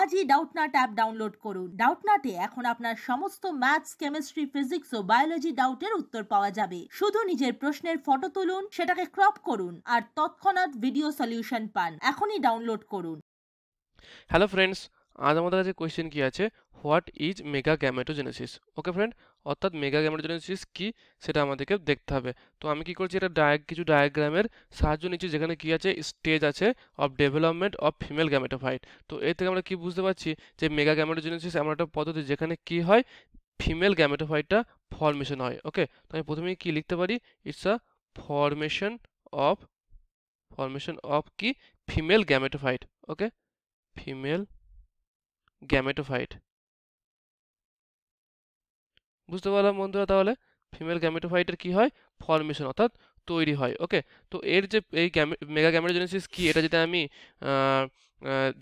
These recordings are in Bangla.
আজই ডাউটনাট অ্যাপ ডাউনলোড করুন ডাউটনাটে এখন আপনার সমস্ত ম্যাথস কেমিস্ট্রি ফিজিক্স ও বায়োলজি ডাউটের উত্তর পাওয়া যাবে শুধু নিজের প্রশ্নের ফটো তুলুন সেটাকে ক্রপ করুন আর তৎক্ষণাৎ ভিডিও সলিউশন পান এখনই ডাউনলোড করুন হ্যালো ফ্রেন্ডস আজ আমাদের কাছে কোয়েশ্চেন কি আছে what is mega gametogenesis okay friend অর্থাৎ মেগা গ্যামেটোজেনেসিস কি সেটা আমাদেরকে দেখতে হবে তো আমি কি করছি এটা ডায়াগ কিছু ডায়াগ্রামের সাহায্য নিচ্ছি যেখানে কি আছে স্টেজ আছে of development of female gametophyte তো এর থেকে আমরা কি বুঝতে পারছি যে মেগা গ্যামেটোজেনেসিস এমন একটা পদ্ধতি যেখানে কি হয় ফিমেল গ্যামেটোফাইটটা ফর্মেশন হয় ওকে তো আমি প্রথমে কি লিখতে পারি it's a formation of formation of কি female gametophyte okay female gametophyte বুঝতে পারলাম বন্ধুরা তাহলে ফিমেল গ্যামেটোফাইটের কি হয় ফর্মেশন অর্থাৎ তৈরি হয় ওকে তো এর যে এই মেগা গ্যামেটোজেনেসিস কি এটা যদি আমি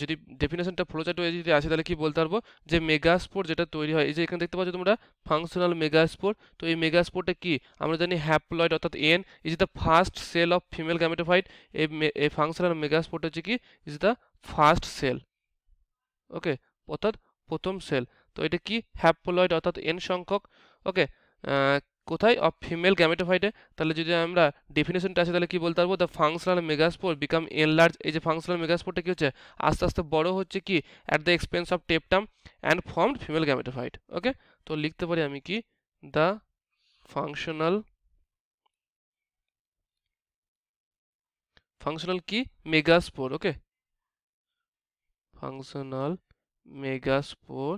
যদি ডেফিনেশনটা ফ্লোচার্টে যদি আসে তাহলে কি বলতে পারবো যে মেগাস্পোর যেটা তৈরি হয় এই যে এখানে দেখতে পাচ্ছ তোমরা ফাংশনাল মেগাস্পোর তো এই মেগাস্পোরটা কি আমরা জানি হ্যাপ্লয়েড অর্থাৎ N is the first cell of female gametophyte এই ফাংশনাল মেগাস্পোরটা হচ্ছে কি is the first cell okay অর্থাৎ প্রথম সেল তো এটা কি হ্যাপ্লোয়েড অর্থাৎ এন সংখ্যক ওকে কোথায় অফ ফিমেল গ্যামেটোফাইটে তাহলে যদি আমরা ডেফিনেশনটা আছে তাহলে কি বলতে পারবো the functional megaspore become enlarge এই যে ফাংশনাল মেগাস্পোরটা কি হচ্ছে আস্তে আস্তে বড় হচ্ছে কি at the expense of tapetum and formed female gametophyte okay তো লিখতে পারি আমি কি দ্য ফাংশনাল ফাংশনাল কি মেগাস্পোর ওকে ফাংশনাল মেগাস্পোর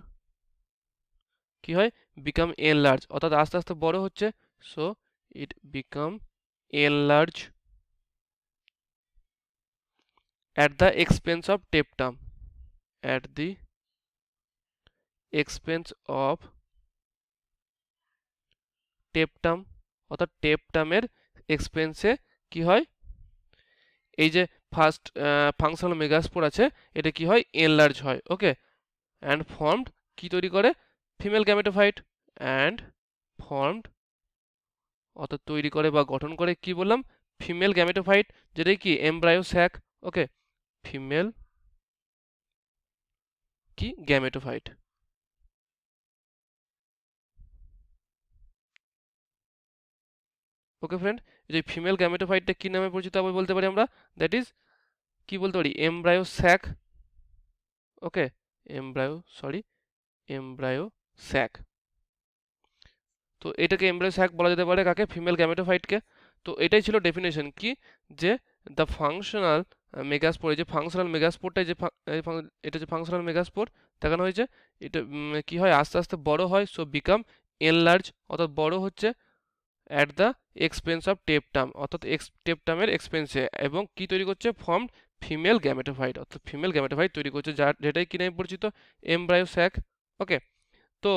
কি হয় বিকাম এন লার্জ অর্থাৎ আস্তে আস্তে বড় হচ্ছে so it become enlarge at the expense of tapetum at the expense of tapetum অর্থাৎ টেপটামের এক্সপেন্সে কি হয় এই যে ফার্স্ট ফাংশনাল মেগাস্পোর আছে এটা কি হয় এনলার্জ হয় ওকে অ্যান্ড ফর্মড কী তৈরি করে ফিমেল গ্যামেটোফাইট অ্যান্ড ফর্মড অত তৈরি করে বা গঠন করে কি বললাম ফিমেল গ্যামেটোফাইট যেটাই কি এমব্রায়ো স্যাক ওকে ফিমেল কি গ্যামেটোফাইট ওকে ফ্রেন্ড যে ফিমেল গ্যামেটোফাইটটা কি নামে পরিচিত বলতে পারি আমরা দ্যাট ইজ কি বলতে পারি embryo sac okay embryo sorry embryo sac তো এটাকে এমব্রায়ো স্যাক বলা যেতে পারে কাকে ফিমেল গ্যামেটোফাইটকে তো এটাই ছিল ডেফিনেশন কি যে দ্য ফাংশনাল মেগাসপোর এই যে ফাংশনাল মেগাসপোরটাই যে এটা যে ফাংশনাল মেগাসপোর দেখানো হয়েছে এটা কি হয় আস্তে আস্তে বড় হয় সো বিকাম এনলার্জ অর্থাৎ বড় হচ্ছে at the expense of tapetum অর্থাৎ এক্স টেপটামের এক্সপেন্সে এবং কি তৈরি করছে ফর্মড ফিমেল গ্যামেটোফাইট অর্থাৎ ফিমেল গ্যামেটোফাইট তৈরি করছে যা যেটাই কিনে পরিচিত এমব্রায়ো স্যাক ওকে তো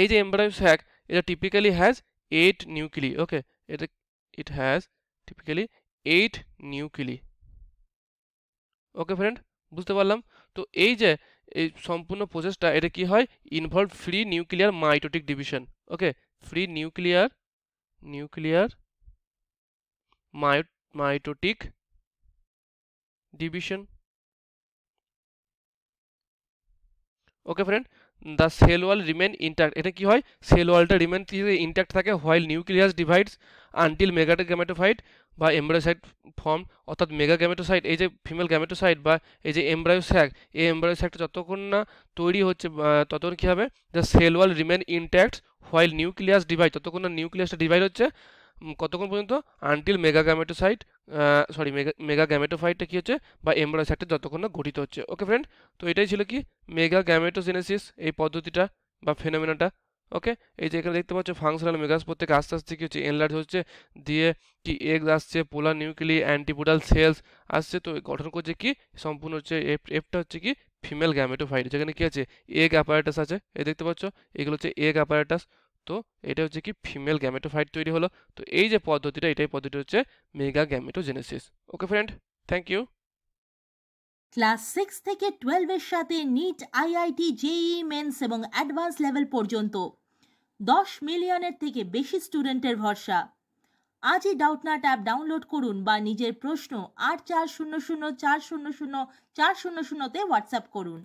এই যে এমব্রায়ো স্যাক এটা typically has eight nuclei okay এটা it has typically eight nuclei okay friend বুঝতে পারলাম তো এই যে এই সম্পূর্ণ প্রসেসটা এটা কি হয় involve free nuclear mitotic division okay free nuclear nuclear mitotic division okay friend the cell wall remain intact এটা কি হয় সেল ওয়ালটা রিমেন ইন্ট্যাক্ট থাকে while nucleus divides until mega gametophyte বা এমব্রায়োসাইট ফর্ম অর্থাৎ মেগা গ্যামেটোসাইট এই যে ফিমেল গ্যামেটোসাইট বা এই যে এমব্রায়োস্যাক এই এমব্রায়োস্যাকটা যতক্ষণ না তৈরি হচ্ছে ততক্ষণ কী হবে the cell wall remain intact while nucleus divide ততক্ষণ না নিউক্লিয়াসটা ডিভাইড হচ্ছে কতক্ষণ পর্যন্ত until mega gametocyte sorry mega mega গ্যামেটোফাইটটা কী হচ্ছে বা এমব্রোসাইটটা যতক্ষণ না গঠিত হচ্ছে ওকে ফ্রেন্ড তো এটাই ছিল কি মেগা গ্যামেটোজেনেসিস এই পদ্ধতিটা বা ফেনোমিনাটা ওকে এই যে এখানে দেখতে পাচ্ছ ফাংশনাল মেগাস প্রত্যেক আস্তে আস্তে কী হচ্ছে এনলার্জ হচ্ছে দিয়ে কি এগ আসছে পোলার নিউক্লি অ্যান্টিপোডাল সেলস আসছে তো গঠন করছে কি সম্পূর্ণ হচ্ছে এফটা হচ্ছে কি ফিমেল গ্যামেটোফাইট যেখানে কী আছে এগ অ্যাপারেটাস আছে এই দেখতে পাচ্ছ এগুলো হচ্ছে এগ অ্যাপারেটাস তো এটা হচ্ছে কি ফিমেল গ্যামেটোফাইট তৈরি হলো তো এই যে পদ্ধতিটা এটাই পদ্ধতি হচ্ছে mega gametogenesis okay friend thank you class six থেকে টুয়েলভের সাথে নিট আইআইটি জেই মেন্স এবং অ্যাডভান্স লেভেল পর্যন্ত দশ মিলিয়নের থেকে বেশি স্টুডেন্টের ভরসা আজই ডাউটনাট অ্যাপ ডাউনলোড করুন বা নিজের প্রশ্ন আট চার শূন্য শূন্য চার শূন্য শূন্য চার শূন্য শূন্যতে হোয়াটসঅ্যাপ করুন